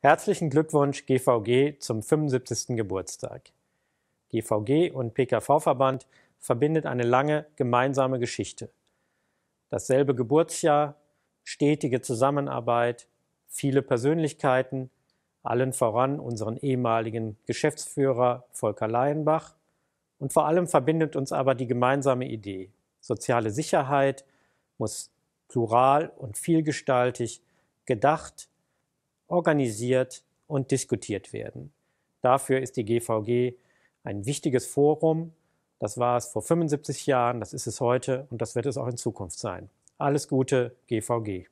Herzlichen Glückwunsch GVG zum 75. Geburtstag. GVG und PKV-Verband verbindet eine lange gemeinsame Geschichte. Dasselbe Geburtsjahr, stetige Zusammenarbeit, viele Persönlichkeiten, allen voran unseren ehemaligen Geschäftsführer Volker Leyenbach. Und vor allem verbindet uns aber die gemeinsame Idee. Soziale Sicherheit muss plural und vielgestaltig gedacht, organisiert und diskutiert werden. Dafür ist die GVG ein wichtiges Forum. Das war es vor 75 Jahren, das ist es heute und das wird es auch in Zukunft sein. Alles Gute, GVG.